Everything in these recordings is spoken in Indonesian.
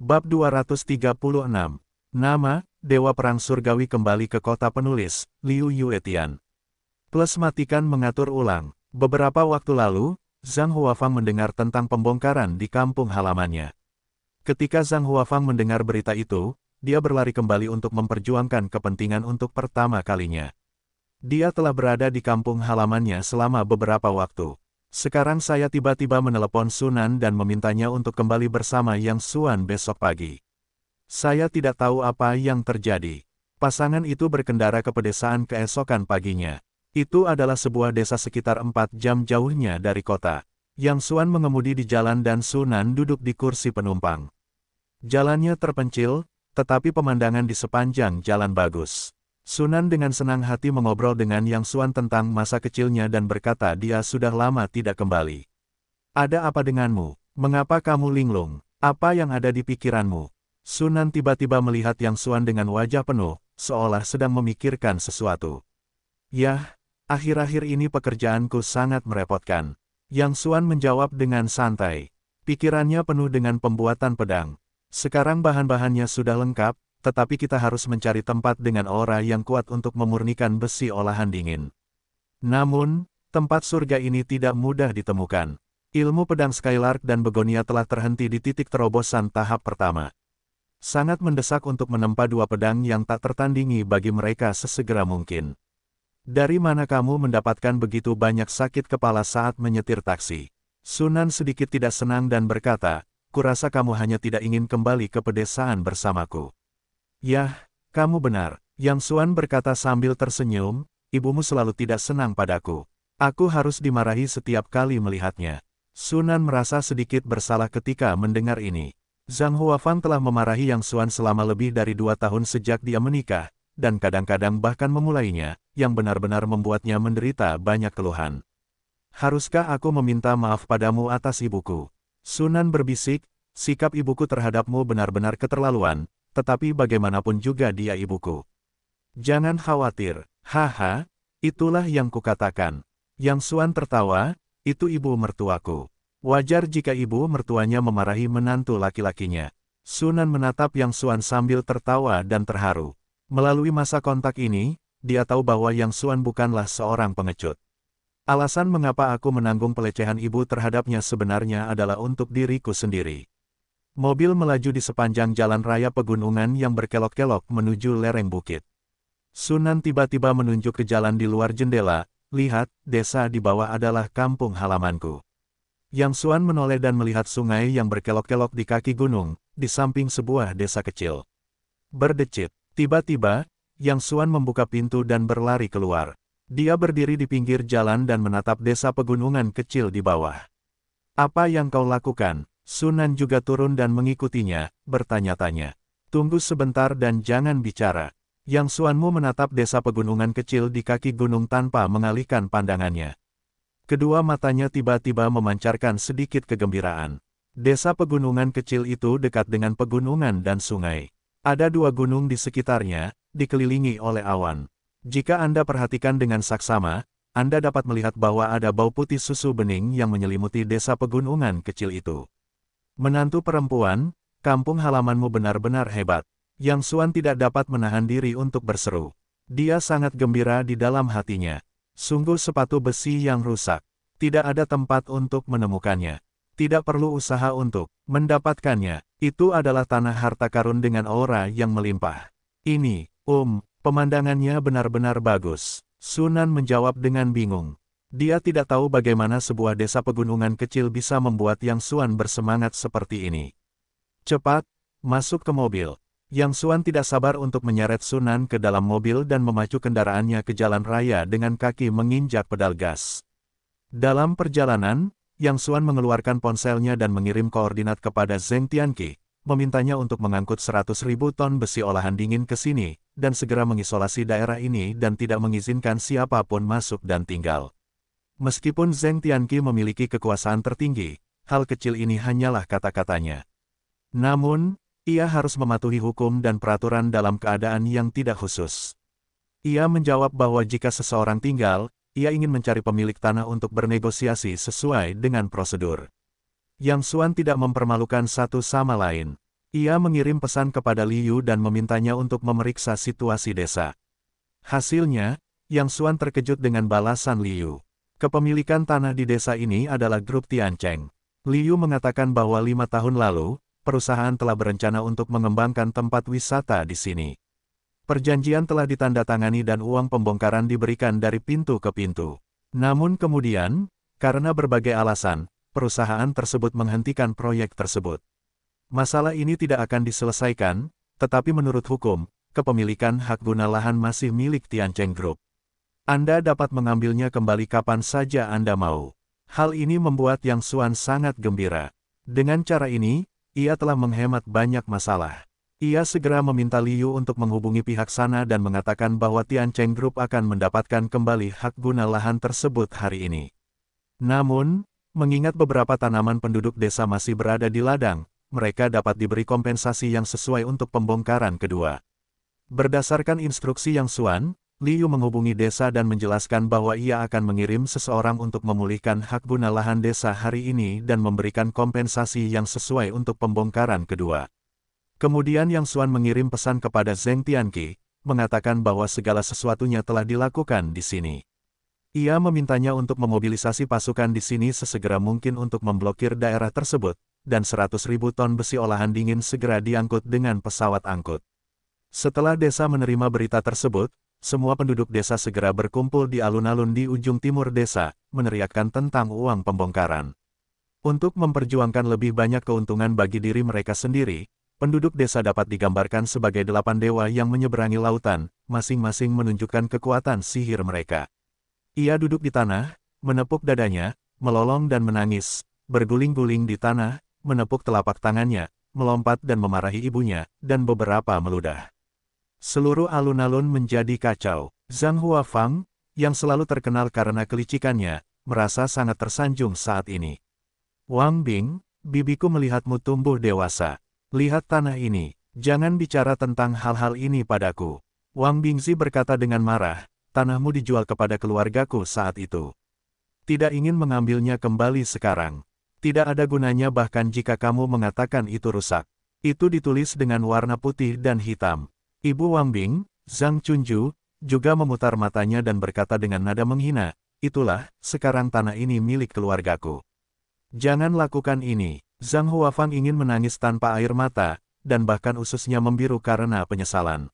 Bab 236. Nama, Dewa Perang Surgawi kembali ke kota penulis, Liu Yuetian. Plus matikan mengatur ulang. Beberapa waktu lalu, Zhang Huafang mendengar tentang pembongkaran di kampung halamannya. Ketika Zhang Huafang mendengar berita itu, dia berlari kembali untuk memperjuangkan kepentingan untuk pertama kalinya. Dia telah berada di kampung halamannya selama beberapa waktu. Sekarang saya tiba-tiba menelepon Sunan dan memintanya untuk kembali bersama Yang Suan besok pagi. Saya tidak tahu apa yang terjadi. Pasangan itu berkendara ke pedesaan keesokan paginya. Itu adalah sebuah desa sekitar 4 jam jauhnya dari kota. Yang Suan mengemudi di jalan dan Sunan duduk di kursi penumpang. Jalannya terpencil, tetapi pemandangan di sepanjang jalan bagus. Sunan dengan senang hati mengobrol dengan Yang Suan tentang masa kecilnya dan berkata dia sudah lama tidak kembali. Ada apa denganmu? Mengapa kamu linglung? Apa yang ada di pikiranmu? Sunan tiba-tiba melihat Yang Suan dengan wajah penuh, seolah sedang memikirkan sesuatu. Yah, akhir-akhir ini pekerjaanku sangat merepotkan. Yang Suan menjawab dengan santai. Pikirannya penuh dengan pembuatan pedang. Sekarang bahan-bahannya sudah lengkap, tetapi kita harus mencari tempat dengan aura yang kuat untuk memurnikan besi olahan dingin. Namun, tempat surga ini tidak mudah ditemukan. Ilmu pedang Skylark dan Begonia telah terhenti di titik terobosan tahap pertama. Sangat mendesak untuk menempa dua pedang yang tak tertandingi bagi mereka sesegera mungkin. Dari mana kamu mendapatkan begitu banyak sakit kepala saat menyetir taksi? Sunan sedikit tidak senang dan berkata, kurasa kamu hanya tidak ingin kembali ke pedesaan bersamaku. Yah, kamu benar, Yang Suan berkata sambil tersenyum, ibumu selalu tidak senang padaku. Aku harus dimarahi setiap kali melihatnya. Sunan merasa sedikit bersalah ketika mendengar ini. Zhang Huafan telah memarahi Yang Suan selama lebih dari dua tahun sejak dia menikah, dan kadang-kadang bahkan memulainya, yang benar-benar membuatnya menderita banyak keluhan. Haruskah aku meminta maaf padamu atas ibuku? Sunan berbisik, sikap ibuku terhadapmu benar-benar keterlaluan, tetapi bagaimanapun juga dia ibuku. Jangan khawatir, haha, itulah yang kukatakan. Yang Suan tertawa, itu ibu mertuaku. Wajar jika ibu mertuanya memarahi menantu laki-lakinya. Sunan menatap Yang Suan sambil tertawa dan terharu. Melalui masa kontak ini, dia tahu bahwa Yang Suan bukanlah seorang pengecut. Alasan mengapa aku menanggung pelecehan ibu terhadapnya sebenarnya adalah untuk diriku sendiri. Mobil melaju di sepanjang jalan raya pegunungan yang berkelok-kelok menuju lereng bukit. Sunan tiba-tiba menunjuk ke jalan di luar jendela, lihat, desa di bawah adalah kampung halamanku. Yang Suan menoleh dan melihat sungai yang berkelok-kelok di kaki gunung, di samping sebuah desa kecil. Berdecit, tiba-tiba, Yang Suan membuka pintu dan berlari keluar. Dia berdiri di pinggir jalan dan menatap desa pegunungan kecil di bawah. Apa yang kau lakukan? Sunan juga turun dan mengikutinya, bertanya-tanya. Tunggu sebentar dan jangan bicara. Yang Suanmu menatap desa pegunungan kecil di kaki gunung tanpa mengalihkan pandangannya. Kedua matanya tiba-tiba memancarkan sedikit kegembiraan. Desa pegunungan kecil itu dekat dengan pegunungan dan sungai. Ada dua gunung di sekitarnya, dikelilingi oleh awan. Jika Anda perhatikan dengan saksama, Anda dapat melihat bahwa ada bau putih susu bening yang menyelimuti desa pegunungan kecil itu. Menantu perempuan, kampung halamanmu benar-benar hebat. Yang Suan tidak dapat menahan diri untuk berseru. Dia sangat gembira di dalam hatinya. Sungguh sepatu besi yang rusak. Tidak ada tempat untuk menemukannya. Tidak perlu usaha untuk mendapatkannya. Itu adalah tanah harta karun dengan aura yang melimpah. Ini, Um, pemandangannya benar-benar bagus. Sunan menjawab dengan bingung. Dia tidak tahu bagaimana sebuah desa pegunungan kecil bisa membuat Yang Suan bersemangat seperti ini. Cepat, masuk ke mobil. Yang Suan tidak sabar untuk menyeret Sunan ke dalam mobil dan memacu kendaraannya ke jalan raya dengan kaki menginjak pedal gas. Dalam perjalanan, Yang Suan mengeluarkan ponselnya dan mengirim koordinat kepada Zeng Tianqi, memintanya untuk mengangkut 100 ribu ton besi olahan dingin ke sini, dan segera mengisolasi daerah ini dan tidak mengizinkan siapapun masuk dan tinggal. Meskipun Zeng Tianqi memiliki kekuasaan tertinggi, hal kecil ini hanyalah kata-katanya. Namun, ia harus mematuhi hukum dan peraturan dalam keadaan yang tidak khusus. Ia menjawab bahwa jika seseorang tinggal, ia ingin mencari pemilik tanah untuk bernegosiasi sesuai dengan prosedur. Yang Suan tidak mempermalukan satu sama lain. Ia mengirim pesan kepada Liu dan memintanya untuk memeriksa situasi desa. Hasilnya, Yang Suan terkejut dengan balasan Liu. Kepemilikan tanah di desa ini adalah grup Tiancheng. Liu mengatakan bahwa lima tahun lalu, perusahaan telah berencana untuk mengembangkan tempat wisata di sini. Perjanjian telah ditandatangani dan uang pembongkaran diberikan dari pintu ke pintu. Namun kemudian, karena berbagai alasan, perusahaan tersebut menghentikan proyek tersebut. Masalah ini tidak akan diselesaikan, tetapi menurut hukum, kepemilikan hak guna lahan masih milik Tiancheng Group. Anda dapat mengambilnya kembali kapan saja Anda mau. Hal ini membuat Yang Suan sangat gembira. Dengan cara ini, ia telah menghemat banyak masalah. Ia segera meminta Liu untuk menghubungi pihak sana dan mengatakan bahwa Tian Cheng Group akan mendapatkan kembali hak guna lahan tersebut hari ini. Namun, mengingat beberapa tanaman penduduk desa masih berada di ladang, mereka dapat diberi kompensasi yang sesuai untuk pembongkaran kedua. Berdasarkan instruksi Yang Suan, Liu menghubungi desa dan menjelaskan bahwa ia akan mengirim seseorang untuk memulihkan hak guna lahan desa hari ini dan memberikan kompensasi yang sesuai untuk pembongkaran kedua. Kemudian Yang Suan mengirim pesan kepada Zeng Tianqi, mengatakan bahwa segala sesuatunya telah dilakukan di sini. Ia memintanya untuk memobilisasi pasukan di sini sesegera mungkin untuk memblokir daerah tersebut, dan 100 ribu ton besi olahan dingin segera diangkut dengan pesawat angkut. Setelah desa menerima berita tersebut, semua penduduk desa segera berkumpul di alun-alun di ujung timur desa, meneriakkan tentang uang pembongkaran. Untuk memperjuangkan lebih banyak keuntungan bagi diri mereka sendiri, penduduk desa dapat digambarkan sebagai delapan dewa yang menyeberangi lautan, masing-masing menunjukkan kekuatan sihir mereka. Ia duduk di tanah, menepuk dadanya, melolong dan menangis, berguling-guling di tanah, menepuk telapak tangannya, melompat dan memarahi ibunya, dan beberapa meludah seluruh alun-alun menjadi kacau. Zhang Huafang, yang selalu terkenal karena kelicikannya, merasa sangat tersanjung saat ini. Wang Bing, bibiku melihatmu tumbuh dewasa. Lihat tanah ini, jangan bicara tentang hal-hal ini padaku. Wang Bingzi berkata dengan marah, tanahmu dijual kepada keluargaku saat itu. Tidak ingin mengambilnya kembali sekarang. Tidak ada gunanya bahkan jika kamu mengatakan itu rusak. Itu ditulis dengan warna putih dan hitam. Ibu Wang Bing, Zhang Chunju, juga memutar matanya dan berkata dengan nada menghina, itulah, sekarang tanah ini milik keluargaku. Jangan lakukan ini. Zhang Huafang ingin menangis tanpa air mata, dan bahkan ususnya membiru karena penyesalan.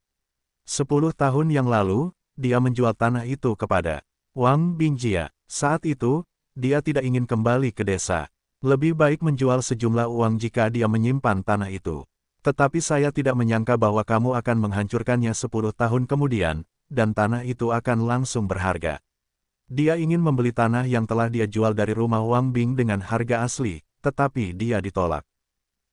Sepuluh tahun yang lalu, dia menjual tanah itu kepada Wang Bingjia. Saat itu, dia tidak ingin kembali ke desa. Lebih baik menjual sejumlah uang jika dia menyimpan tanah itu. Tetapi saya tidak menyangka bahwa kamu akan menghancurkannya sepuluh tahun kemudian, dan tanah itu akan langsung berharga. Dia ingin membeli tanah yang telah dia jual dari rumah Wang Bing dengan harga asli, tetapi dia ditolak.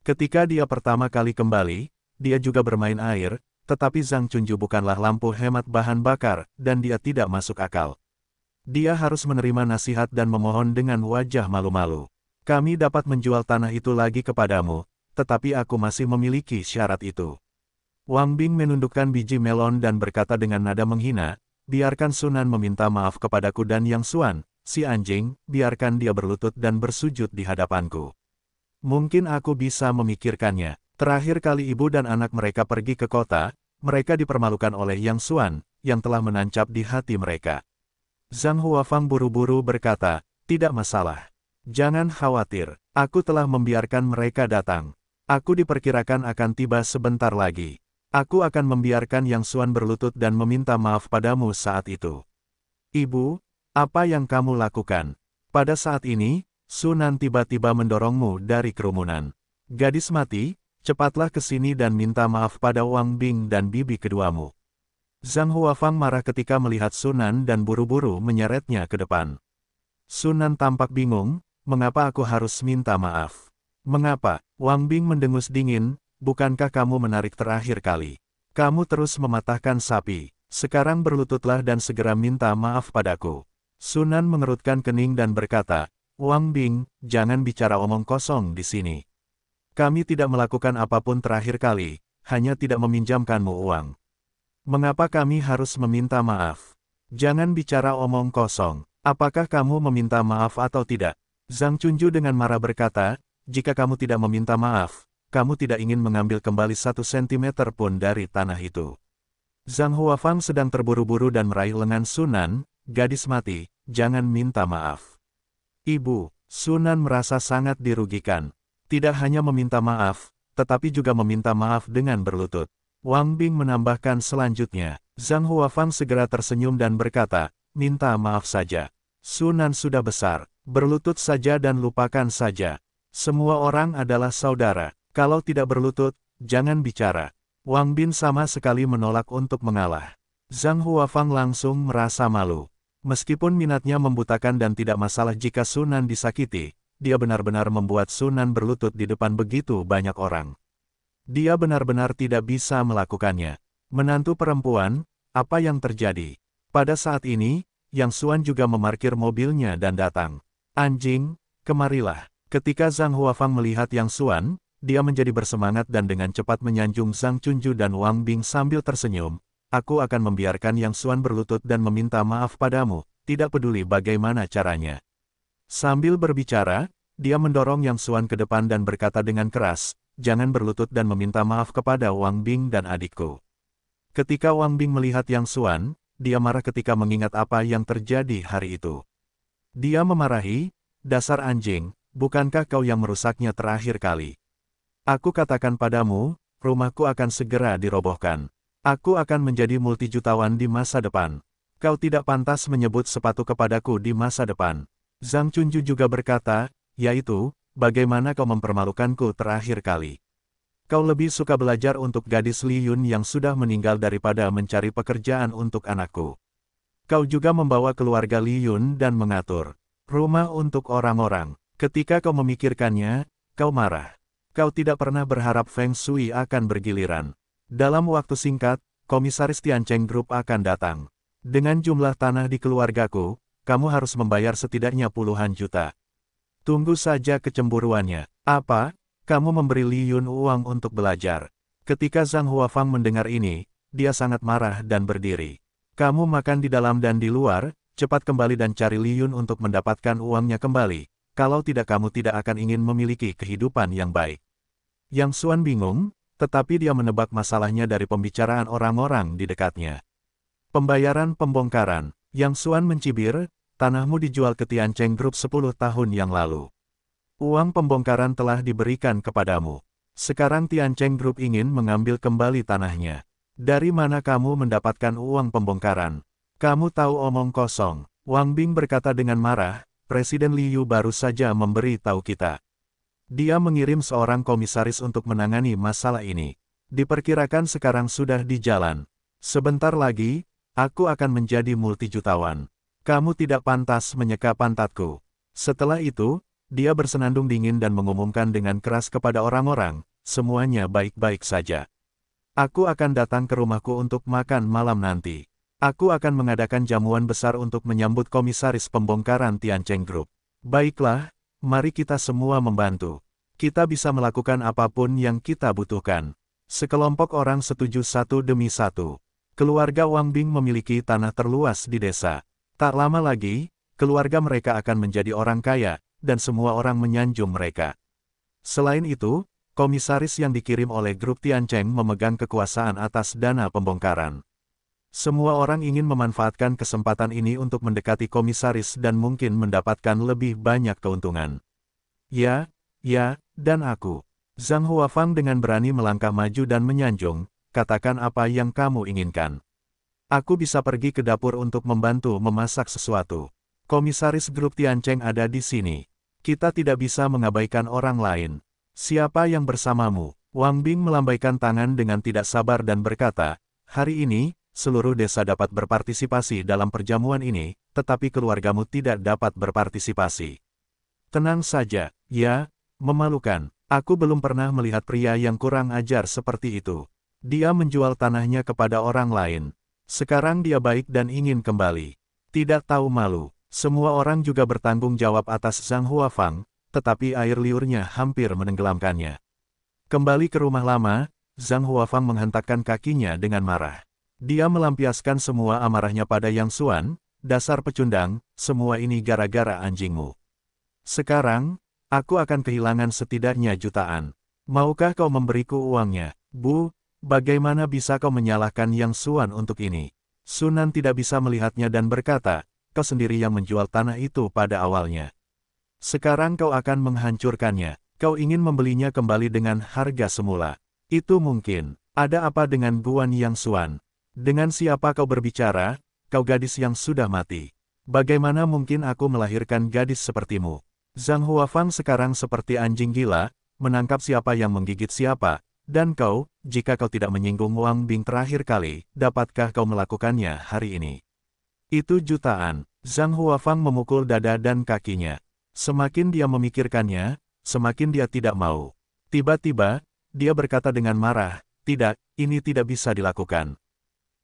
Ketika dia pertama kali kembali, dia juga bermain air, tetapi Zhang Chunju bukanlah lampu hemat bahan bakar, dan dia tidak masuk akal. Dia harus menerima nasihat dan memohon dengan wajah malu-malu. Kami dapat menjual tanah itu lagi kepadamu, tetapi aku masih memiliki syarat itu. Wang Bing menundukkan biji melon dan berkata dengan nada menghina, biarkan Sunan meminta maaf kepadaku dan Yang Suan, si anjing, biarkan dia berlutut dan bersujud di hadapanku. Mungkin aku bisa memikirkannya. Terakhir kali ibu dan anak mereka pergi ke kota, mereka dipermalukan oleh Yang Suan, yang telah menancap di hati mereka. Zhang Huafang buru-buru berkata, tidak masalah. Jangan khawatir, aku telah membiarkan mereka datang. Aku diperkirakan akan tiba sebentar lagi. Aku akan membiarkan Yang Suan berlutut dan meminta maaf padamu saat itu. Ibu, apa yang kamu lakukan? Pada saat ini, Sunan tiba-tiba mendorongmu dari kerumunan. Gadis mati, cepatlah ke sini dan minta maaf pada Wang Bing dan bibi keduamu. Zhang Huafang marah ketika melihat Sunan dan buru-buru menyeretnya ke depan. Sunan tampak bingung, mengapa aku harus minta maaf? Mengapa? Wang Bing mendengus dingin, bukankah kamu menarik terakhir kali? Kamu terus mematahkan sapi, sekarang berlututlah dan segera minta maaf padaku. Sunan mengerutkan kening dan berkata, Wang Bing, jangan bicara omong kosong di sini. Kami tidak melakukan apapun terakhir kali, hanya tidak meminjamkanmu uang. Mengapa kami harus meminta maaf? Jangan bicara omong kosong. Apakah kamu meminta maaf atau tidak? Zhang Chunju dengan marah berkata, jika kamu tidak meminta maaf, kamu tidak ingin mengambil kembali satu sentimeter pun dari tanah itu. Zhang Huafang sedang terburu-buru dan meraih lengan Sunan, gadis mati, jangan minta maaf. Ibu, Sunan merasa sangat dirugikan. Tidak hanya meminta maaf, tetapi juga meminta maaf dengan berlutut. Wang Bing menambahkan selanjutnya, Zhang Huafang segera tersenyum dan berkata, minta maaf saja. Sunan sudah besar, berlutut saja dan lupakan saja. Semua orang adalah saudara. Kalau tidak berlutut, jangan bicara. Wang Bin sama sekali menolak untuk mengalah. Zhang Huafang langsung merasa malu. Meskipun minatnya membutakan dan tidak masalah jika Sunan disakiti, dia benar-benar membuat Sunan berlutut di depan begitu banyak orang. Dia benar-benar tidak bisa melakukannya. Menantu perempuan, apa yang terjadi? Pada saat ini, Yang Suan juga memarkir mobilnya dan datang. Anjing, kemarilah. Ketika Zhang Huafang melihat Yang Suan, dia menjadi bersemangat dan dengan cepat menyanjung Zhang Chunju dan Wang Bing sambil tersenyum. Aku akan membiarkan Yang Suan berlutut dan meminta maaf padamu, tidak peduli bagaimana caranya. Sambil berbicara, dia mendorong Yang Suan ke depan dan berkata dengan keras, jangan berlutut dan meminta maaf kepada Wang Bing dan adikku. Ketika Wang Bing melihat Yang Suan, dia marah ketika mengingat apa yang terjadi hari itu. Dia memarahi, dasar anjing, bukankah kau yang merusaknya terakhir kali? Aku katakan padamu, rumahku akan segera dirobohkan. Aku akan menjadi multijutawan di masa depan. Kau tidak pantas menyebut sepatu kepadaku di masa depan. Zhang Chunju juga berkata, yaitu, bagaimana kau mempermalukanku terakhir kali. Kau lebih suka belajar untuk gadis Liyun yang sudah meninggal daripada mencari pekerjaan untuk anakku. Kau juga membawa keluarga Liyun dan mengatur rumah untuk orang-orang. Ketika kau memikirkannya, kau marah. Kau tidak pernah berharap Feng Shui akan bergiliran. Dalam waktu singkat, Komisaris Tiancheng Group akan datang. Dengan jumlah tanah di keluargaku, kamu harus membayar setidaknya puluhan juta. Tunggu saja kecemburuannya. Apa? Kamu memberi Li Yun uang untuk belajar. Ketika Zhang Huafang mendengar ini, dia sangat marah dan berdiri. Kamu makan di dalam dan di luar, cepat kembali dan cari Li Yun untuk mendapatkan uangnya kembali kalau tidak kamu tidak akan ingin memiliki kehidupan yang baik. Yang Suan bingung, tetapi dia menebak masalahnya dari pembicaraan orang-orang di dekatnya. Pembayaran pembongkaran, Yang Suan mencibir, tanahmu dijual ke Tiancheng Group 10 tahun yang lalu. Uang pembongkaran telah diberikan kepadamu. Sekarang Tiancheng Group ingin mengambil kembali tanahnya. Dari mana kamu mendapatkan uang pembongkaran? Kamu tahu omong kosong, Wang Bing berkata dengan marah, Presiden Liu baru saja memberi tahu kita. Dia mengirim seorang komisaris untuk menangani masalah ini. Diperkirakan sekarang sudah di jalan. Sebentar lagi, aku akan menjadi multijutawan. Kamu tidak pantas menyeka pantatku. Setelah itu, dia bersenandung dingin dan mengumumkan dengan keras kepada orang-orang, semuanya baik-baik saja. Aku akan datang ke rumahku untuk makan malam nanti. Aku akan mengadakan jamuan besar untuk menyambut komisaris pembongkaran Tiancheng Group. Baiklah, mari kita semua membantu. Kita bisa melakukan apapun yang kita butuhkan. Sekelompok orang setuju satu demi satu. Keluarga Wang Bing memiliki tanah terluas di desa. Tak lama lagi, keluarga mereka akan menjadi orang kaya, dan semua orang menyanjung mereka. Selain itu, komisaris yang dikirim oleh grup Tiancheng memegang kekuasaan atas dana pembongkaran. Semua orang ingin memanfaatkan kesempatan ini untuk mendekati komisaris dan mungkin mendapatkan lebih banyak keuntungan. Ya, ya, dan aku. Zhang Huafang dengan berani melangkah maju dan menyanjung, katakan apa yang kamu inginkan. Aku bisa pergi ke dapur untuk membantu memasak sesuatu. Komisaris grup Tiancheng ada di sini. Kita tidak bisa mengabaikan orang lain. Siapa yang bersamamu? Wang Bing melambaikan tangan dengan tidak sabar dan berkata, Hari ini, seluruh desa dapat berpartisipasi dalam perjamuan ini, tetapi keluargamu tidak dapat berpartisipasi. Tenang saja, ya, memalukan, aku belum pernah melihat pria yang kurang ajar seperti itu. Dia menjual tanahnya kepada orang lain. Sekarang dia baik dan ingin kembali. Tidak tahu malu, semua orang juga bertanggung jawab atas Zhang Huafang, tetapi air liurnya hampir menenggelamkannya. Kembali ke rumah lama, Zhang Huafang menghentakkan kakinya dengan marah. Dia melampiaskan semua amarahnya pada Yang Suan, dasar pecundang, semua ini gara-gara anjingmu. Sekarang, aku akan kehilangan setidaknya jutaan. Maukah kau memberiku uangnya? Bu, bagaimana bisa kau menyalahkan Yang Suan untuk ini? Sunan tidak bisa melihatnya dan berkata, kau sendiri yang menjual tanah itu pada awalnya. Sekarang kau akan menghancurkannya. Kau ingin membelinya kembali dengan harga semula. Itu mungkin. Ada apa dengan Guan Yang Suan? Dengan siapa kau berbicara, kau gadis yang sudah mati? Bagaimana mungkin aku melahirkan gadis sepertimu? Zhang Huafang sekarang seperti anjing gila, menangkap siapa yang menggigit siapa, dan kau, jika kau tidak menyinggung Wang Bing terakhir kali, dapatkah kau melakukannya hari ini? Itu jutaan. Zhang Huafang memukul dada dan kakinya. Semakin dia memikirkannya, semakin dia tidak mau. Tiba-tiba, dia berkata dengan marah, tidak, ini tidak bisa dilakukan.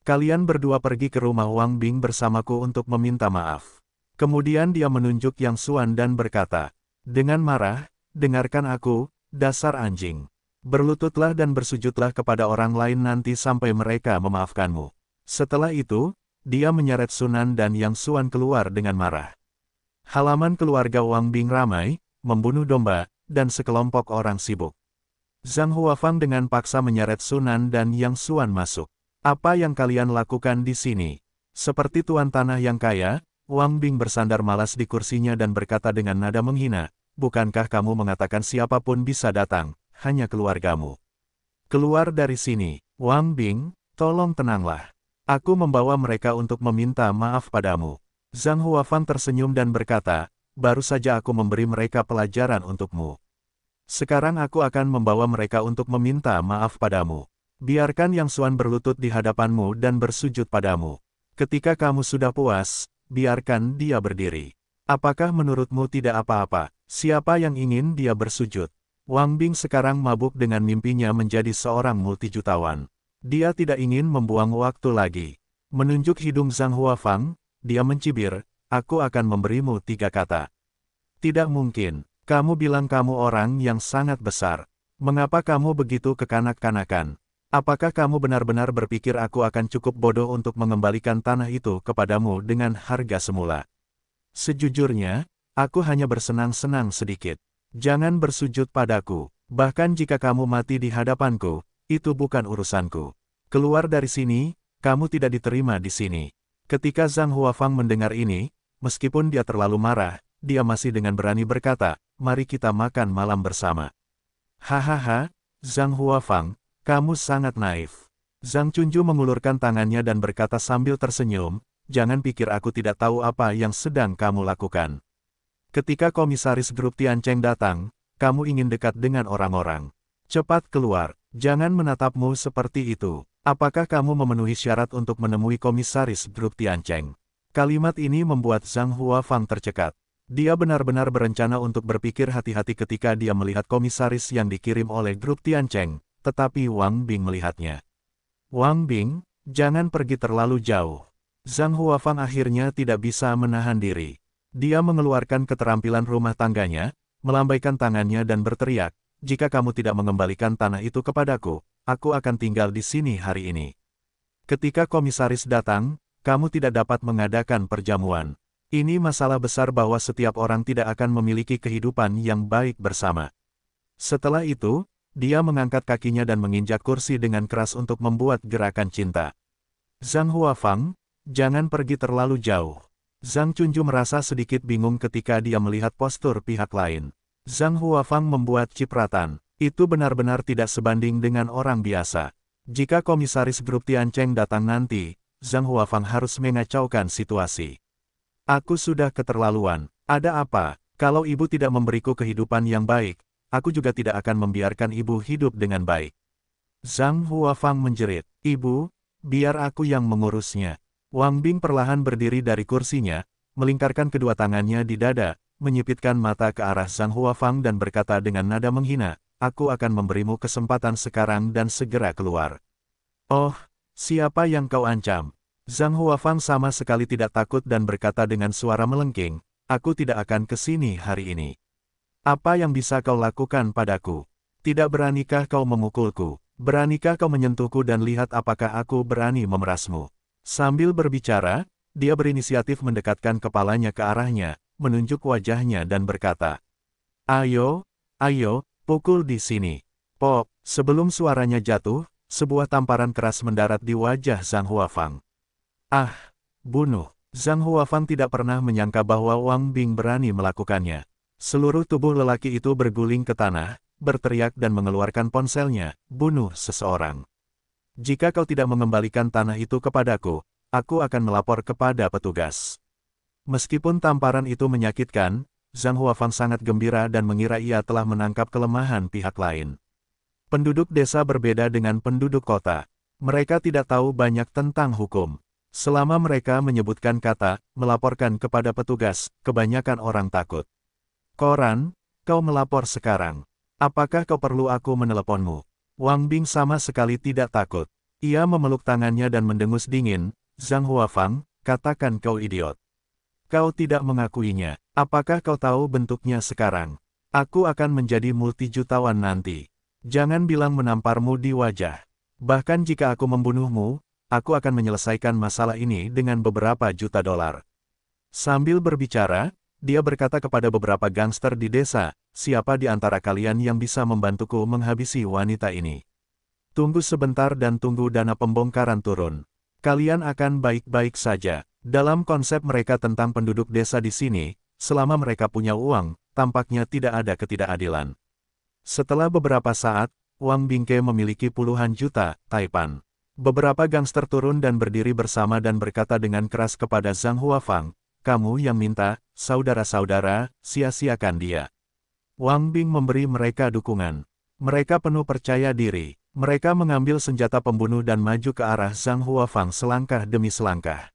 Kalian berdua pergi ke rumah Wang Bing bersamaku untuk meminta maaf. Kemudian dia menunjuk Yang Suan dan berkata, Dengan marah, dengarkan aku, dasar anjing. Berlututlah dan bersujudlah kepada orang lain nanti sampai mereka memaafkanmu. Setelah itu, dia menyeret Sunan dan Yang Suan keluar dengan marah. Halaman keluarga Wang Bing ramai, membunuh domba, dan sekelompok orang sibuk. Zhang Huafang dengan paksa menyeret Sunan dan Yang Suan masuk. Apa yang kalian lakukan di sini? Seperti tuan tanah yang kaya, Wang Bing bersandar malas di kursinya dan berkata dengan nada menghina, Bukankah kamu mengatakan siapapun bisa datang, hanya keluargamu? Keluar dari sini, Wang Bing, tolong tenanglah. Aku membawa mereka untuk meminta maaf padamu. Zhang Huafan tersenyum dan berkata, baru saja aku memberi mereka pelajaran untukmu. Sekarang aku akan membawa mereka untuk meminta maaf padamu. Biarkan Yang Suan berlutut di hadapanmu dan bersujud padamu. Ketika kamu sudah puas, biarkan dia berdiri. Apakah menurutmu tidak apa-apa? Siapa yang ingin dia bersujud? Wang Bing sekarang mabuk dengan mimpinya menjadi seorang multijutawan. Dia tidak ingin membuang waktu lagi. Menunjuk hidung Zhang Huafang, dia mencibir, aku akan memberimu tiga kata. Tidak mungkin, kamu bilang kamu orang yang sangat besar. Mengapa kamu begitu kekanak-kanakan? Apakah kamu benar-benar berpikir aku akan cukup bodoh untuk mengembalikan tanah itu kepadamu dengan harga semula? Sejujurnya, aku hanya bersenang-senang sedikit. Jangan bersujud padaku, bahkan jika kamu mati di hadapanku, itu bukan urusanku. Keluar dari sini, kamu tidak diterima di sini. Ketika Zhang Huafang mendengar ini, meskipun dia terlalu marah, dia masih dengan berani berkata, mari kita makan malam bersama. Hahaha, Zhang Huafang, kamu sangat naif. Zhang Chunju mengulurkan tangannya dan berkata sambil tersenyum, jangan pikir aku tidak tahu apa yang sedang kamu lakukan. Ketika komisaris grup Tiancheng datang, kamu ingin dekat dengan orang-orang. Cepat keluar, jangan menatapmu seperti itu. Apakah kamu memenuhi syarat untuk menemui komisaris grup Tiancheng? Kalimat ini membuat Zhang Huafang tercekat. Dia benar-benar berencana untuk berpikir hati-hati ketika dia melihat komisaris yang dikirim oleh grup Tiancheng, tetapi Wang Bing melihatnya. Wang Bing, jangan pergi terlalu jauh. Zhang Huafang akhirnya tidak bisa menahan diri. Dia mengeluarkan keterampilan rumah tangganya, melambaikan tangannya dan berteriak, jika kamu tidak mengembalikan tanah itu kepadaku, aku akan tinggal di sini hari ini. Ketika komisaris datang, kamu tidak dapat mengadakan perjamuan. Ini masalah besar bahwa setiap orang tidak akan memiliki kehidupan yang baik bersama. Setelah itu, dia mengangkat kakinya dan menginjak kursi dengan keras untuk membuat gerakan cinta. Zhang Huafang, jangan pergi terlalu jauh. Zhang Chunju merasa sedikit bingung ketika dia melihat postur pihak lain. Zhang Huafang membuat cipratan. Itu benar-benar tidak sebanding dengan orang biasa. Jika komisaris grup Tiancheng datang nanti, Zhang Huafang harus mengacaukan situasi. Aku sudah keterlaluan. Ada apa? Kalau ibu tidak memberiku kehidupan yang baik, aku juga tidak akan membiarkan ibu hidup dengan baik. Zhang Huafang menjerit, Ibu, biar aku yang mengurusnya. Wang Bing perlahan berdiri dari kursinya, melingkarkan kedua tangannya di dada, menyipitkan mata ke arah Zhang Huafang dan berkata dengan nada menghina, aku akan memberimu kesempatan sekarang dan segera keluar. Oh, siapa yang kau ancam? Zhang Huafang sama sekali tidak takut dan berkata dengan suara melengking, aku tidak akan ke sini hari ini. Apa yang bisa kau lakukan padaku? Tidak beranikah kau memukulku? Beranikah kau menyentuhku dan lihat apakah aku berani memerasmu? Sambil berbicara, dia berinisiatif mendekatkan kepalanya ke arahnya, menunjuk wajahnya dan berkata, Ayo, ayo, pukul di sini. Pop, sebelum suaranya jatuh, sebuah tamparan keras mendarat di wajah Zhang Huafang. Ah, bunuh. Zhang Huafang tidak pernah menyangka bahwa Wang Bing berani melakukannya. Seluruh tubuh lelaki itu berguling ke tanah, berteriak dan mengeluarkan ponselnya, bunuh seseorang. Jika kau tidak mengembalikan tanah itu kepadaku, aku akan melapor kepada petugas. Meskipun tamparan itu menyakitkan, Zhang Huafang sangat gembira dan mengira ia telah menangkap kelemahan pihak lain. Penduduk desa berbeda dengan penduduk kota. Mereka tidak tahu banyak tentang hukum. Selama mereka menyebutkan kata, melaporkan kepada petugas, kebanyakan orang takut. Koran, kau melapor sekarang. Apakah kau perlu aku meneleponmu? Wang Bing sama sekali tidak takut. Ia memeluk tangannya dan mendengus dingin, Zhang Huafang, katakan kau idiot. Kau tidak mengakuinya. Apakah kau tahu bentuknya sekarang? Aku akan menjadi multi jutawan nanti. Jangan bilang menamparmu di wajah. Bahkan jika aku membunuhmu, aku akan menyelesaikan masalah ini dengan beberapa juta dolar. Sambil berbicara, dia berkata kepada beberapa gangster di desa, siapa di antara kalian yang bisa membantuku menghabisi wanita ini? Tunggu sebentar dan tunggu dana pembongkaran turun. Kalian akan baik-baik saja. Dalam konsep mereka tentang penduduk desa di sini, selama mereka punya uang, tampaknya tidak ada ketidakadilan. Setelah beberapa saat, Wang Bingke memiliki puluhan juta, Taipan. Beberapa gangster turun dan berdiri bersama dan berkata dengan keras kepada Zhang Huafang, kamu yang minta, saudara-saudara, sia-siakan dia. Wang Bing memberi mereka dukungan. Mereka penuh percaya diri. Mereka mengambil senjata pembunuh dan maju ke arah Zhang Huafang selangkah demi selangkah.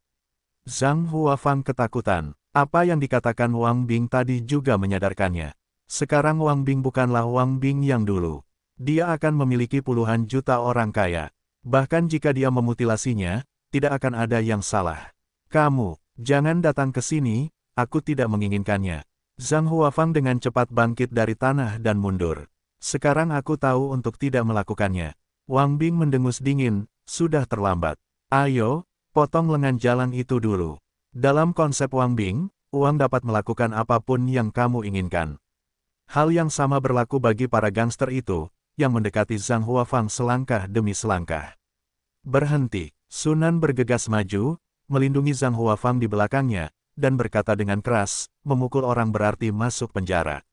Zhang Huafang ketakutan. Apa yang dikatakan Wang Bing tadi juga menyadarkannya. Sekarang Wang Bing bukanlah Wang Bing yang dulu. Dia akan memiliki puluhan juta orang kaya. Bahkan jika dia memutilasinya, tidak akan ada yang salah. Kamu, Jangan datang ke sini, aku tidak menginginkannya. Zhang Huafang dengan cepat bangkit dari tanah dan mundur. Sekarang aku tahu untuk tidak melakukannya. Wang Bing mendengus dingin, sudah terlambat. Ayo, potong lengan jalan itu dulu. Dalam konsep Wang Bing, uang dapat melakukan apapun yang kamu inginkan. Hal yang sama berlaku bagi para gangster itu, yang mendekati Zhang Huafang selangkah demi selangkah. Berhenti, Sunan bergegas maju, melindungi Zhang Huafang di belakangnya, dan berkata dengan keras, memukul orang berarti masuk penjara.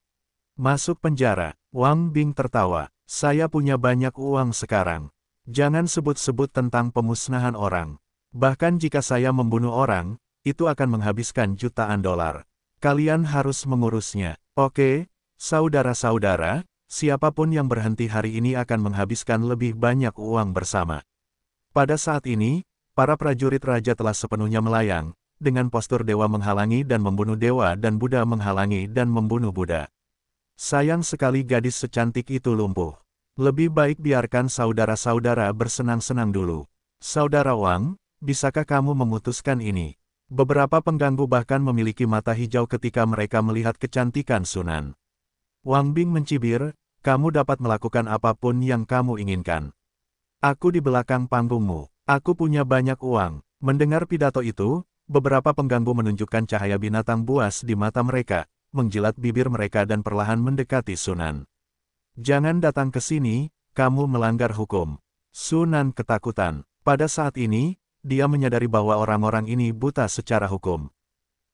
Masuk penjara, Wang Bing tertawa, saya punya banyak uang sekarang. Jangan sebut-sebut tentang pemusnahan orang. Bahkan jika saya membunuh orang, itu akan menghabiskan jutaan dolar. Kalian harus mengurusnya. Oke, saudara-saudara, siapapun yang berhenti hari ini akan menghabiskan lebih banyak uang bersama. Pada saat ini, Para prajurit raja telah sepenuhnya melayang, dengan postur dewa menghalangi dan membunuh dewa dan Buddha menghalangi dan membunuh Buddha. Sayang sekali gadis secantik itu lumpuh. Lebih baik biarkan saudara-saudara bersenang-senang dulu. Saudara Wang, bisakah kamu memutuskan ini? Beberapa pengganggu bahkan memiliki mata hijau ketika mereka melihat kecantikan Sunan. Wang Bing mencibir, kamu dapat melakukan apapun yang kamu inginkan. Aku di belakang panggungmu. Aku punya banyak uang. Mendengar pidato itu, beberapa pengganggu menunjukkan cahaya binatang buas di mata mereka, menjilat bibir mereka dan perlahan mendekati Sunan. Jangan datang ke sini, kamu melanggar hukum. Sunan ketakutan. Pada saat ini, dia menyadari bahwa orang-orang ini buta secara hukum.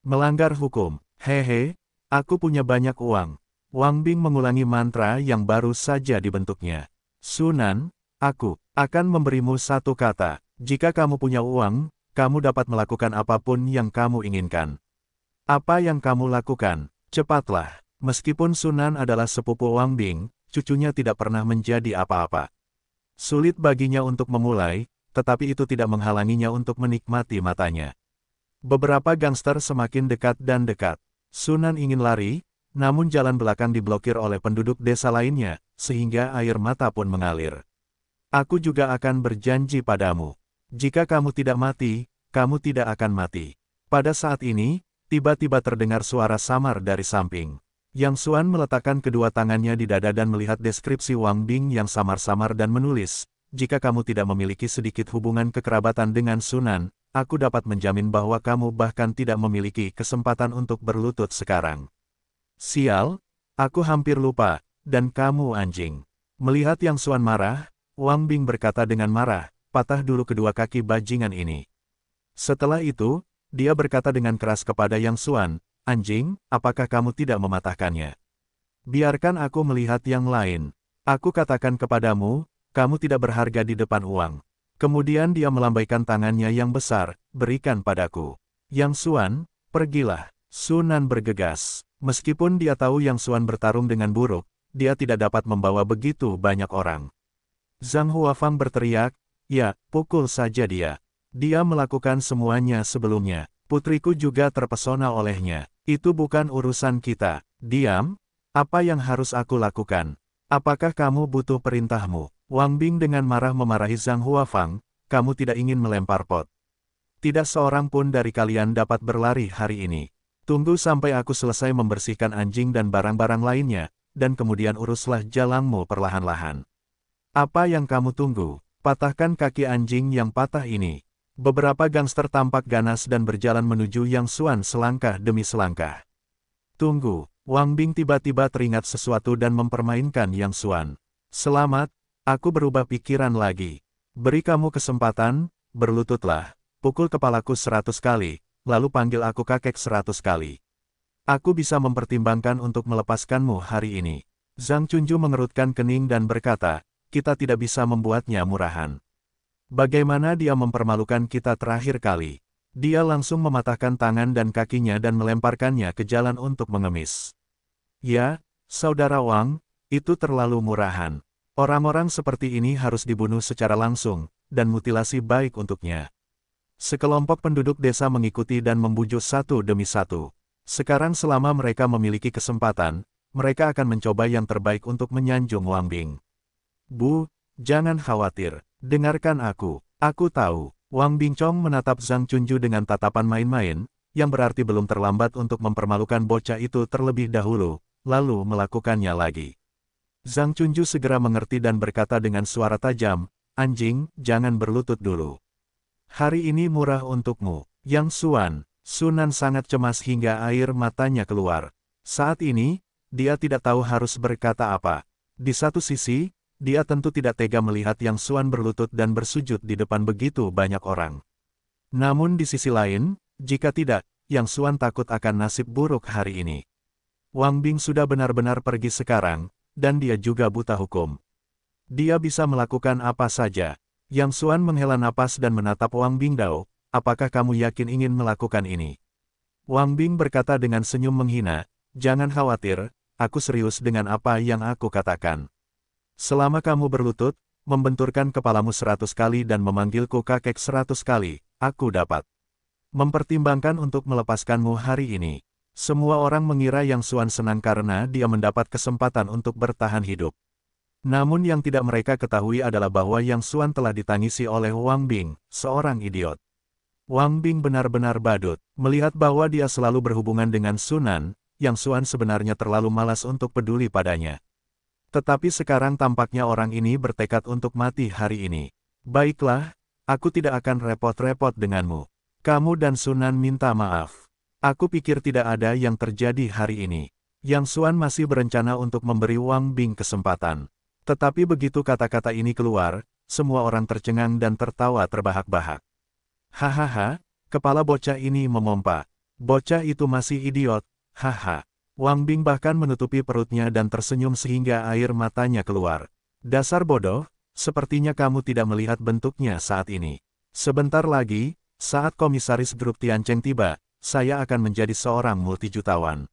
Melanggar hukum, hehe, aku punya banyak uang. Wang Bing mengulangi mantra yang baru saja dibentuknya. Sunan, Aku akan memberimu satu kata. Jika kamu punya uang, kamu dapat melakukan apapun yang kamu inginkan. Apa yang kamu lakukan? Cepatlah. Meskipun Sunan adalah sepupu Wang Bing, cucunya tidak pernah menjadi apa-apa. Sulit baginya untuk memulai, tetapi itu tidak menghalanginya untuk menikmati matanya. Beberapa gangster semakin dekat dan dekat. Sunan ingin lari, namun jalan belakang diblokir oleh penduduk desa lainnya, sehingga air mata pun mengalir. Aku juga akan berjanji padamu. Jika kamu tidak mati, kamu tidak akan mati. Pada saat ini, tiba-tiba terdengar suara samar dari samping. Yang Suan meletakkan kedua tangannya di dada dan melihat deskripsi Wang Bing yang samar-samar dan menulis, jika kamu tidak memiliki sedikit hubungan kekerabatan dengan Sunan, aku dapat menjamin bahwa kamu bahkan tidak memiliki kesempatan untuk berlutut sekarang. Sial, aku hampir lupa, dan kamu anjing. Melihat Yang Suan marah, Wang Bing berkata dengan marah, patah dulu kedua kaki bajingan ini. Setelah itu, dia berkata dengan keras kepada Yang Suan, anjing, apakah kamu tidak mematahkannya? Biarkan aku melihat yang lain. Aku katakan kepadamu, kamu tidak berharga di depan uang. Kemudian dia melambaikan tangannya yang besar, berikan padaku. Yang Suan, pergilah. Sunan bergegas. Meskipun dia tahu Yang Suan bertarung dengan buruk, dia tidak dapat membawa begitu banyak orang. Zhang Huafang berteriak, ya, pukul saja dia. Dia melakukan semuanya sebelumnya. Putriku juga terpesona olehnya. Itu bukan urusan kita. Diam, apa yang harus aku lakukan? Apakah kamu butuh perintahmu? Wang Bing dengan marah memarahi Zhang Huafang, kamu tidak ingin melempar pot. Tidak seorang pun dari kalian dapat berlari hari ini. Tunggu sampai aku selesai membersihkan anjing dan barang-barang lainnya, dan kemudian uruslah jalanmu perlahan-lahan. Apa yang kamu tunggu? Patahkan kaki anjing yang patah ini. Beberapa gangster tampak ganas dan berjalan menuju Yang Suan selangkah demi selangkah. Tunggu, Wang Bing tiba-tiba teringat sesuatu dan mempermainkan Yang Suan. Selamat, aku berubah pikiran lagi. Beri kamu kesempatan, berlututlah, pukul kepalaku seratus kali, lalu panggil aku kakek seratus kali. Aku bisa mempertimbangkan untuk melepaskanmu hari ini. Zhang Chunju mengerutkan kening dan berkata, kita tidak bisa membuatnya murahan. Bagaimana dia mempermalukan kita terakhir kali? Dia langsung mematahkan tangan dan kakinya dan melemparkannya ke jalan untuk mengemis. Ya, Saudara Wang, itu terlalu murahan. Orang-orang seperti ini harus dibunuh secara langsung, dan mutilasi baik untuknya. Sekelompok penduduk desa mengikuti dan membujuk satu demi satu. Sekarang selama mereka memiliki kesempatan, mereka akan mencoba yang terbaik untuk menyanjung Wang Bing. Bu, jangan khawatir, dengarkan aku, aku tahu. Wang Bingcong menatap Zhang Chunju dengan tatapan main-main, yang berarti belum terlambat untuk mempermalukan bocah itu terlebih dahulu, lalu melakukannya lagi. Zhang Chunju segera mengerti dan berkata dengan suara tajam, Anjing, jangan berlutut dulu. Hari ini murah untukmu, Yang Suan, Sunan sangat cemas hingga air matanya keluar. Saat ini, dia tidak tahu harus berkata apa. Di satu sisi, dia tentu tidak tega melihat Yang Suan berlutut dan bersujud di depan begitu banyak orang. Namun di sisi lain, jika tidak, Yang Suan takut akan nasib buruk hari ini. Wang Bing sudah benar-benar pergi sekarang, dan dia juga buta hukum. Dia bisa melakukan apa saja. Yang Suan menghela napas dan menatap Wang Bing Dao. apakah kamu yakin ingin melakukan ini? Wang Bing berkata dengan senyum menghina, jangan khawatir, aku serius dengan apa yang aku katakan. Selama kamu berlutut, membenturkan kepalamu seratus kali dan memanggilku kakek seratus kali, aku dapat mempertimbangkan untuk melepaskanmu hari ini. Semua orang mengira Yang Suan senang karena dia mendapat kesempatan untuk bertahan hidup. Namun yang tidak mereka ketahui adalah bahwa Yang Suan telah ditangisi oleh Wang Bing, seorang idiot. Wang Bing benar-benar badut, melihat bahwa dia selalu berhubungan dengan Sunan, Yang Suan sebenarnya terlalu malas untuk peduli padanya. Tetapi sekarang tampaknya orang ini bertekad untuk mati hari ini. Baiklah, aku tidak akan repot-repot denganmu. Kamu dan Sunan minta maaf. Aku pikir tidak ada yang terjadi hari ini. Yang Suan masih berencana untuk memberi Wang Bing kesempatan. Tetapi begitu kata-kata ini keluar, semua orang tercengang dan tertawa terbahak-bahak. Hahaha, kepala bocah ini memompa. Bocah itu masih idiot, haha. Wang Bing bahkan menutupi perutnya dan tersenyum sehingga air matanya keluar. Dasar bodoh, sepertinya kamu tidak melihat bentuknya saat ini. Sebentar lagi, saat komisaris grup Tiancheng tiba, saya akan menjadi seorang multijutawan.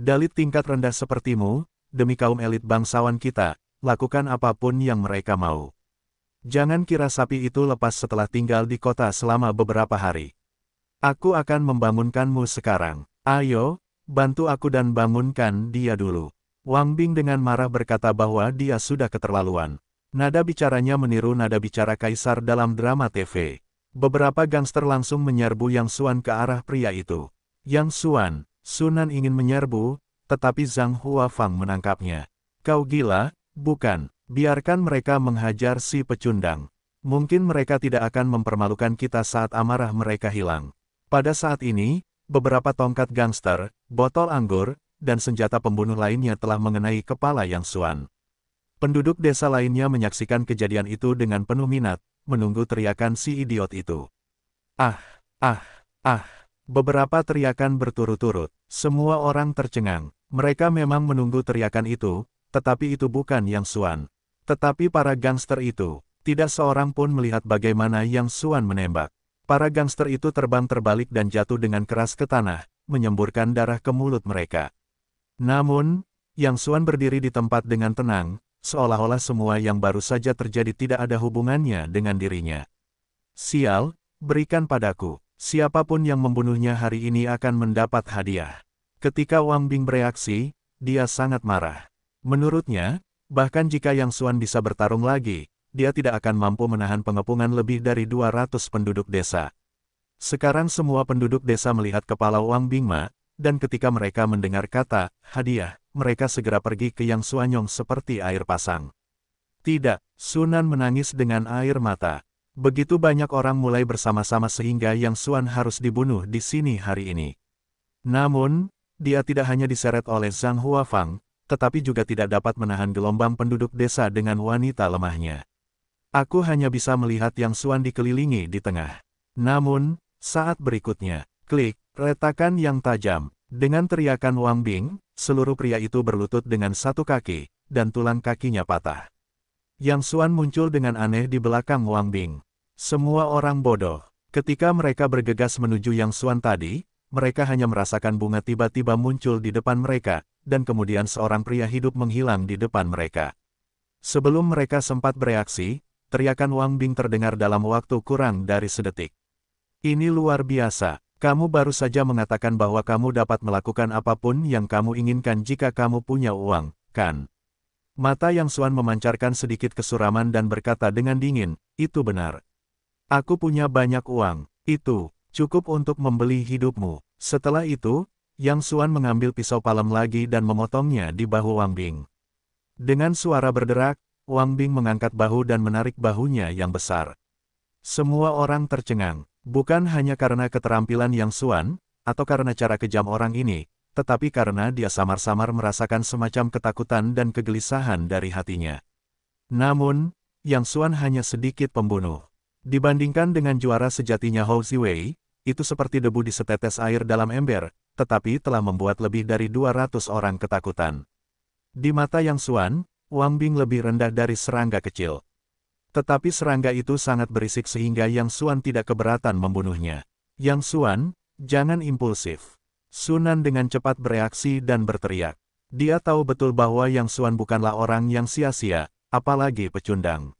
Dalit tingkat rendah sepertimu, demi kaum elit bangsawan kita, lakukan apapun yang mereka mau. Jangan kira sapi itu lepas setelah tinggal di kota selama beberapa hari. Aku akan membangunkanmu sekarang. Ayo, Bantu aku dan bangunkan dia dulu. Wang Bing dengan marah berkata bahwa dia sudah keterlaluan. Nada bicaranya meniru nada bicara kaisar dalam drama TV. Beberapa gangster langsung menyerbu Yang Suan ke arah pria itu. Yang Suan, Sunan ingin menyerbu, tetapi Zhang Huafang menangkapnya. Kau gila? Bukan. Biarkan mereka menghajar si pecundang. Mungkin mereka tidak akan mempermalukan kita saat amarah mereka hilang. Pada saat ini, beberapa tongkat gangster, botol anggur, dan senjata pembunuh lainnya telah mengenai kepala Yang Suan. Penduduk desa lainnya menyaksikan kejadian itu dengan penuh minat, menunggu teriakan si idiot itu. Ah, ah, ah, beberapa teriakan berturut-turut, semua orang tercengang. Mereka memang menunggu teriakan itu, tetapi itu bukan Yang Suan. Tetapi para gangster itu, tidak seorang pun melihat bagaimana Yang Suan menembak. Para gangster itu terbang terbalik dan jatuh dengan keras ke tanah, menyemburkan darah ke mulut mereka. Namun, Yang Suan berdiri di tempat dengan tenang, seolah-olah semua yang baru saja terjadi tidak ada hubungannya dengan dirinya. Sial, berikan padaku. Siapapun yang membunuhnya hari ini akan mendapat hadiah. Ketika Wang Bing bereaksi, dia sangat marah. Menurutnya, bahkan jika Yang Suan bisa bertarung lagi, dia tidak akan mampu menahan pengepungan lebih dari 200 penduduk desa. Sekarang semua penduduk desa melihat kepala Wang Bingma, dan ketika mereka mendengar kata, hadiah, mereka segera pergi ke Yang Suanyong seperti air pasang. Tidak, Sunan menangis dengan air mata. Begitu banyak orang mulai bersama-sama sehingga Yang Suan harus dibunuh di sini hari ini. Namun, dia tidak hanya diseret oleh Zhang Huafang, tetapi juga tidak dapat menahan gelombang penduduk desa dengan wanita lemahnya. Aku hanya bisa melihat yang Suan dikelilingi di tengah. Namun, saat berikutnya, klik, retakan yang tajam. Dengan teriakan Wang Bing, seluruh pria itu berlutut dengan satu kaki, dan tulang kakinya patah. Yang Suan muncul dengan aneh di belakang Wang Bing. Semua orang bodoh. Ketika mereka bergegas menuju Yang Suan tadi, mereka hanya merasakan bunga tiba-tiba muncul di depan mereka, dan kemudian seorang pria hidup menghilang di depan mereka. Sebelum mereka sempat bereaksi, Teriakan Wang Bing terdengar dalam waktu kurang dari sedetik. Ini luar biasa. Kamu baru saja mengatakan bahwa kamu dapat melakukan apapun yang kamu inginkan jika kamu punya uang, kan? Mata Yang Suan memancarkan sedikit kesuraman dan berkata dengan dingin, itu benar. Aku punya banyak uang, itu cukup untuk membeli hidupmu. Setelah itu, Yang Suan mengambil pisau palem lagi dan memotongnya di bahu Wang Bing. Dengan suara berderak, Wang Bing mengangkat bahu dan menarik bahunya yang besar. Semua orang tercengang, bukan hanya karena keterampilan yang suan, atau karena cara kejam orang ini, tetapi karena dia samar-samar merasakan semacam ketakutan dan kegelisahan dari hatinya. Namun, Yang Suan hanya sedikit pembunuh. Dibandingkan dengan juara sejatinya Hou Ziwei, itu seperti debu di setetes air dalam ember, tetapi telah membuat lebih dari 200 orang ketakutan. Di mata Yang Suan, Wang Bing lebih rendah dari serangga kecil. Tetapi serangga itu sangat berisik sehingga Yang Suan tidak keberatan membunuhnya. Yang Suan, jangan impulsif. Sunan dengan cepat bereaksi dan berteriak. Dia tahu betul bahwa Yang Suan bukanlah orang yang sia-sia, apalagi pecundang.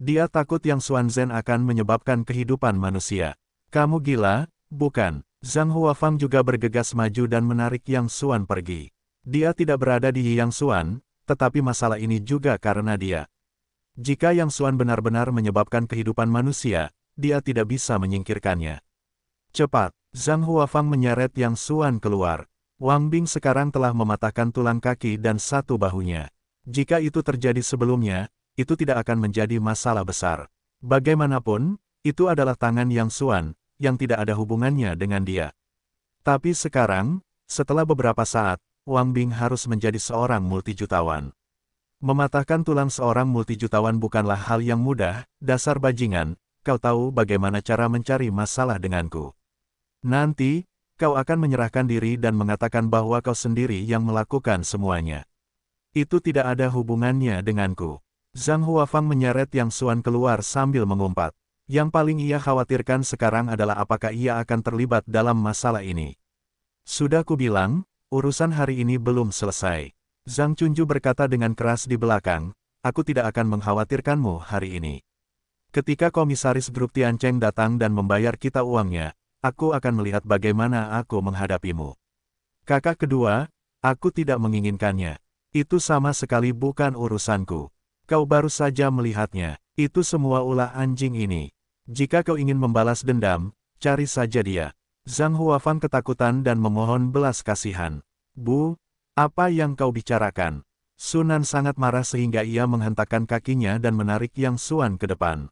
Dia takut Yang Suan Zen akan menyebabkan kehidupan manusia. Kamu gila? Bukan. Zhang Huafang juga bergegas maju dan menarik Yang Suan pergi. Dia tidak berada di Yang Suan, tetapi masalah ini juga karena dia. Jika Yang Suan benar-benar menyebabkan kehidupan manusia, dia tidak bisa menyingkirkannya. Cepat, Zhang Huafang menyeret Yang Suan keluar. Wang Bing sekarang telah mematahkan tulang kaki dan satu bahunya. Jika itu terjadi sebelumnya, itu tidak akan menjadi masalah besar. Bagaimanapun, itu adalah tangan Yang Suan, yang tidak ada hubungannya dengan dia. Tapi sekarang, setelah beberapa saat, Wang Bing harus menjadi seorang multijutawan. Mematahkan tulang seorang multijutawan bukanlah hal yang mudah, dasar bajingan, kau tahu bagaimana cara mencari masalah denganku. Nanti, kau akan menyerahkan diri dan mengatakan bahwa kau sendiri yang melakukan semuanya. Itu tidak ada hubungannya denganku. Zhang Huafang menyeret Yang Suan keluar sambil mengumpat. Yang paling ia khawatirkan sekarang adalah apakah ia akan terlibat dalam masalah ini. Sudah kubilang, Urusan hari ini belum selesai. Zhang Chunju berkata dengan keras di belakang, aku tidak akan mengkhawatirkanmu hari ini. Ketika komisaris grup Tiancheng datang dan membayar kita uangnya, aku akan melihat bagaimana aku menghadapimu. Kakak kedua, aku tidak menginginkannya. Itu sama sekali bukan urusanku. Kau baru saja melihatnya. Itu semua ulah anjing ini. Jika kau ingin membalas dendam, cari saja dia. Zhang Huafan ketakutan dan memohon belas kasihan. Bu, apa yang kau bicarakan? Sunan sangat marah sehingga ia menghentakkan kakinya dan menarik Yang Suan ke depan.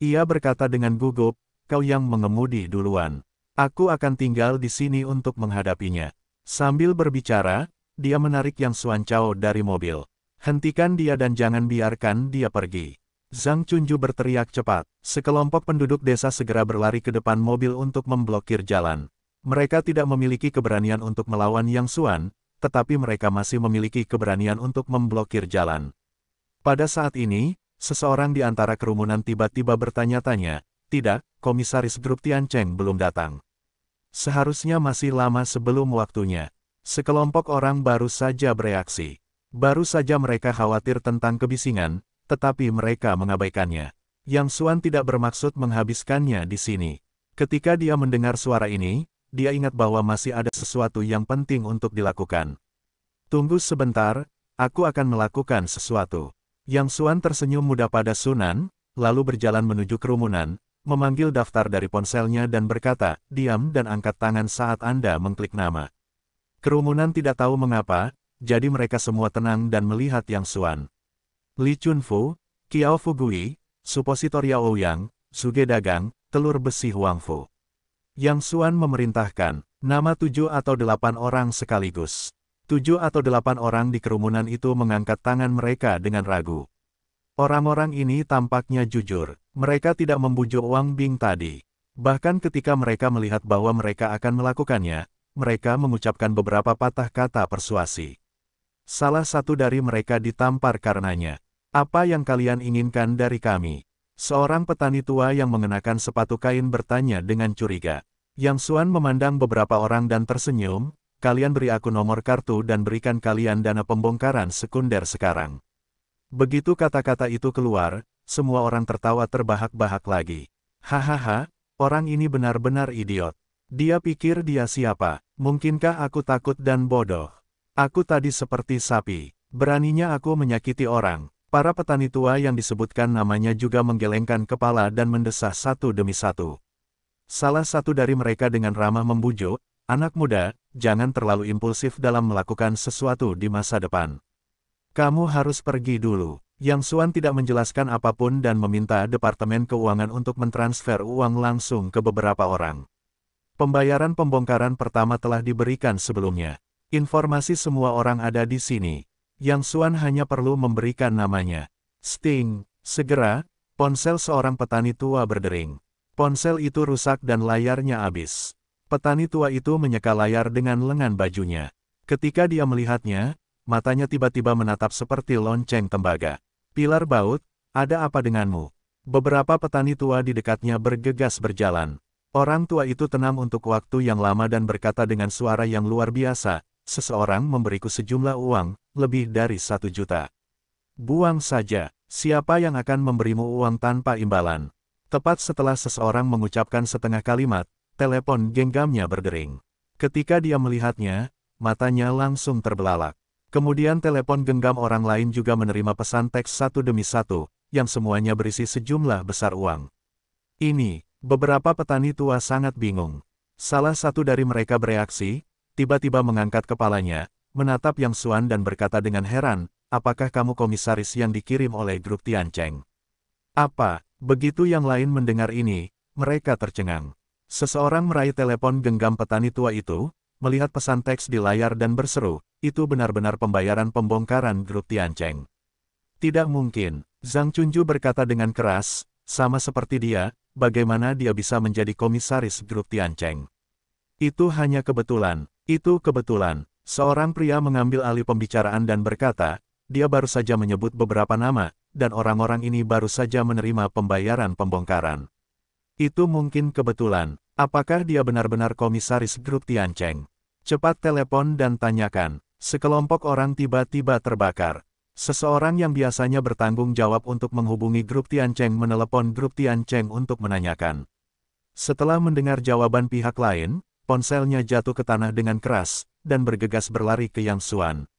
Ia berkata dengan gugup, kau yang mengemudi duluan. Aku akan tinggal di sini untuk menghadapinya. Sambil berbicara, dia menarik Yang Suan Chao dari mobil. Hentikan dia dan jangan biarkan dia pergi. Zhang Chunju berteriak cepat. Sekelompok penduduk desa segera berlari ke depan mobil untuk memblokir jalan. Mereka tidak memiliki keberanian untuk melawan Yang Xuan, tetapi mereka masih memiliki keberanian untuk memblokir jalan. Pada saat ini, seseorang di antara kerumunan tiba-tiba bertanya-tanya, tidak, Komisaris Grup Cheng belum datang. Seharusnya masih lama sebelum waktunya. Sekelompok orang baru saja bereaksi. Baru saja mereka khawatir tentang kebisingan, tetapi mereka mengabaikannya. Yang Suan tidak bermaksud menghabiskannya di sini. Ketika dia mendengar suara ini, dia ingat bahwa masih ada sesuatu yang penting untuk dilakukan. Tunggu sebentar, aku akan melakukan sesuatu. Yang Suan tersenyum muda pada Sunan, lalu berjalan menuju kerumunan, memanggil daftar dari ponselnya dan berkata, diam dan angkat tangan saat Anda mengklik nama. Kerumunan tidak tahu mengapa, jadi mereka semua tenang dan melihat Yang Suan. Li Chunfu, Kiao Fugui, suppositoria Yao Yang, Suge Dagang, Telur Besi Huangfu. Yang Suan memerintahkan, nama tujuh atau delapan orang sekaligus. Tujuh atau delapan orang di kerumunan itu mengangkat tangan mereka dengan ragu. Orang-orang ini tampaknya jujur, mereka tidak membujuk Wang Bing tadi. Bahkan ketika mereka melihat bahwa mereka akan melakukannya, mereka mengucapkan beberapa patah kata persuasi. Salah satu dari mereka ditampar karenanya. Apa yang kalian inginkan dari kami? Seorang petani tua yang mengenakan sepatu kain bertanya dengan curiga. Yang Suan memandang beberapa orang dan tersenyum, kalian beri aku nomor kartu dan berikan kalian dana pembongkaran sekunder sekarang. Begitu kata-kata itu keluar, semua orang tertawa terbahak-bahak lagi. Hahaha, orang ini benar-benar idiot. Dia pikir dia siapa, mungkinkah aku takut dan bodoh? Aku tadi seperti sapi, beraninya aku menyakiti orang, Para petani tua yang disebutkan namanya juga menggelengkan kepala dan mendesah satu demi satu. Salah satu dari mereka dengan ramah membujuk, anak muda, jangan terlalu impulsif dalam melakukan sesuatu di masa depan. Kamu harus pergi dulu. Yang Suan tidak menjelaskan apapun dan meminta Departemen Keuangan untuk mentransfer uang langsung ke beberapa orang. Pembayaran pembongkaran pertama telah diberikan sebelumnya. Informasi semua orang ada di sini. Yang Suan hanya perlu memberikan namanya. Sting, segera, ponsel seorang petani tua berdering. Ponsel itu rusak dan layarnya habis. Petani tua itu menyeka layar dengan lengan bajunya. Ketika dia melihatnya, matanya tiba-tiba menatap seperti lonceng tembaga. Pilar baut, ada apa denganmu? Beberapa petani tua di dekatnya bergegas berjalan. Orang tua itu tenang untuk waktu yang lama dan berkata dengan suara yang luar biasa, seseorang memberiku sejumlah uang, lebih dari satu juta. Buang saja, siapa yang akan memberimu uang tanpa imbalan? Tepat setelah seseorang mengucapkan setengah kalimat, telepon genggamnya berdering. Ketika dia melihatnya, matanya langsung terbelalak. Kemudian telepon genggam orang lain juga menerima pesan teks satu demi satu, yang semuanya berisi sejumlah besar uang. Ini, beberapa petani tua sangat bingung. Salah satu dari mereka bereaksi, tiba-tiba mengangkat kepalanya, menatap Yang Suan dan berkata dengan heran, apakah kamu komisaris yang dikirim oleh grup Tian Cheng? Apa? Begitu yang lain mendengar ini, mereka tercengang. Seseorang meraih telepon genggam petani tua itu, melihat pesan teks di layar dan berseru, itu benar-benar pembayaran pembongkaran grup Tian Cheng. Tidak mungkin, Zhang Chunju berkata dengan keras, sama seperti dia, bagaimana dia bisa menjadi komisaris grup Tian Cheng. Itu hanya kebetulan, itu kebetulan, seorang pria mengambil alih pembicaraan dan berkata, dia baru saja menyebut beberapa nama, dan orang-orang ini baru saja menerima pembayaran pembongkaran. Itu mungkin kebetulan, apakah dia benar-benar komisaris grup Tiancheng? Cepat telepon dan tanyakan, sekelompok orang tiba-tiba terbakar. Seseorang yang biasanya bertanggung jawab untuk menghubungi grup Tiancheng menelepon grup Tiancheng untuk menanyakan. Setelah mendengar jawaban pihak lain, Ponselnya jatuh ke tanah dengan keras, dan bergegas berlari ke Yang Suan.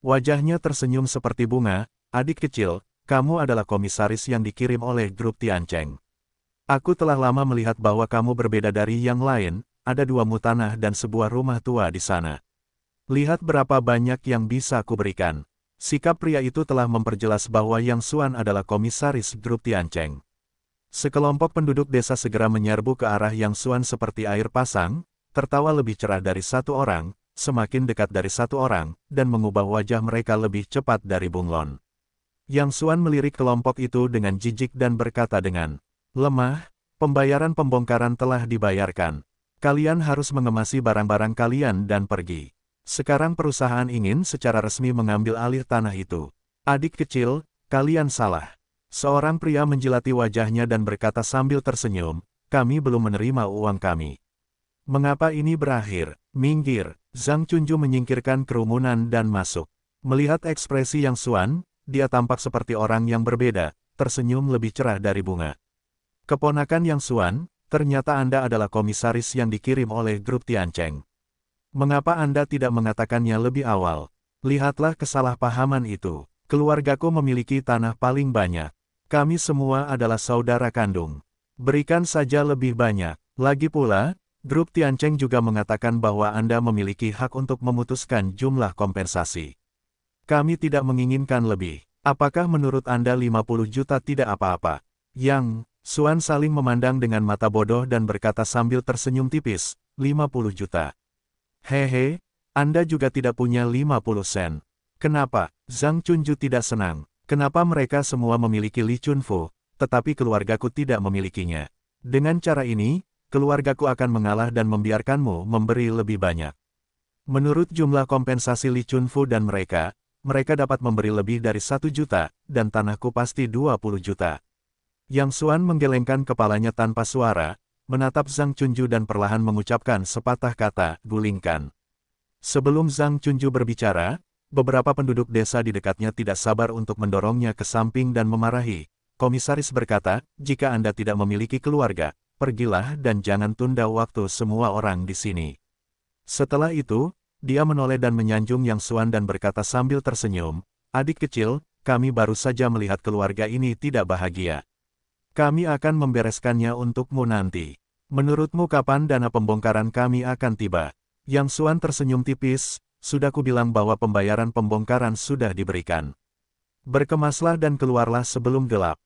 Wajahnya tersenyum seperti bunga, adik kecil, kamu adalah komisaris yang dikirim oleh grup Tiancheng. Aku telah lama melihat bahwa kamu berbeda dari yang lain, ada dua mutanah dan sebuah rumah tua di sana. Lihat berapa banyak yang bisa aku berikan. Sikap pria itu telah memperjelas bahwa Yang Suan adalah komisaris grup Tiancheng. Sekelompok penduduk desa segera menyerbu ke arah Yang Suan seperti air pasang, tertawa lebih cerah dari satu orang, semakin dekat dari satu orang, dan mengubah wajah mereka lebih cepat dari bunglon. Yang Suan melirik kelompok itu dengan jijik dan berkata dengan lemah, pembayaran pembongkaran telah dibayarkan. Kalian harus mengemasi barang-barang kalian dan pergi. Sekarang perusahaan ingin secara resmi mengambil alih tanah itu. Adik kecil, kalian salah. Seorang pria menjilati wajahnya dan berkata sambil tersenyum, kami belum menerima uang kami. Mengapa ini berakhir? Minggir, Zhang Chunju menyingkirkan kerumunan dan masuk. Melihat ekspresi yang Suan, dia tampak seperti orang yang berbeda, tersenyum lebih cerah dari bunga. Keponakan yang Suan, ternyata Anda adalah komisaris yang dikirim oleh grup Tiancheng. Mengapa Anda tidak mengatakannya lebih awal? Lihatlah kesalahpahaman itu. Keluargaku memiliki tanah paling banyak. Kami semua adalah saudara kandung. Berikan saja lebih banyak. Lagi pula, Grup Tiancheng juga mengatakan bahwa Anda memiliki hak untuk memutuskan jumlah kompensasi. Kami tidak menginginkan lebih. Apakah menurut Anda 50 juta tidak apa-apa? Yang, Suan saling memandang dengan mata bodoh dan berkata sambil tersenyum tipis, 50 juta. Hehe, Anda juga tidak punya 50 sen. Kenapa? Zhang Chunju tidak senang. Kenapa mereka semua memiliki Li Chunfu, tetapi keluargaku tidak memilikinya? Dengan cara ini, keluargaku akan mengalah dan membiarkanmu memberi lebih banyak. Menurut jumlah kompensasi Li Chunfu dan mereka, mereka dapat memberi lebih dari satu juta, dan tanahku pasti 20 juta. Yang Suan menggelengkan kepalanya tanpa suara, menatap Zhang Chunju dan perlahan mengucapkan sepatah kata, gulingkan. Sebelum Zhang Chunju berbicara, beberapa penduduk desa di dekatnya tidak sabar untuk mendorongnya ke samping dan memarahi. Komisaris berkata, jika Anda tidak memiliki keluarga, pergilah dan jangan tunda waktu semua orang di sini. Setelah itu, dia menoleh dan menyanjung Yang Suan dan berkata sambil tersenyum, adik kecil, kami baru saja melihat keluarga ini tidak bahagia. Kami akan membereskannya untukmu nanti. Menurutmu kapan dana pembongkaran kami akan tiba? Yang Suan tersenyum tipis, sudah kubilang bahwa pembayaran pembongkaran sudah diberikan. Berkemaslah dan keluarlah sebelum gelap.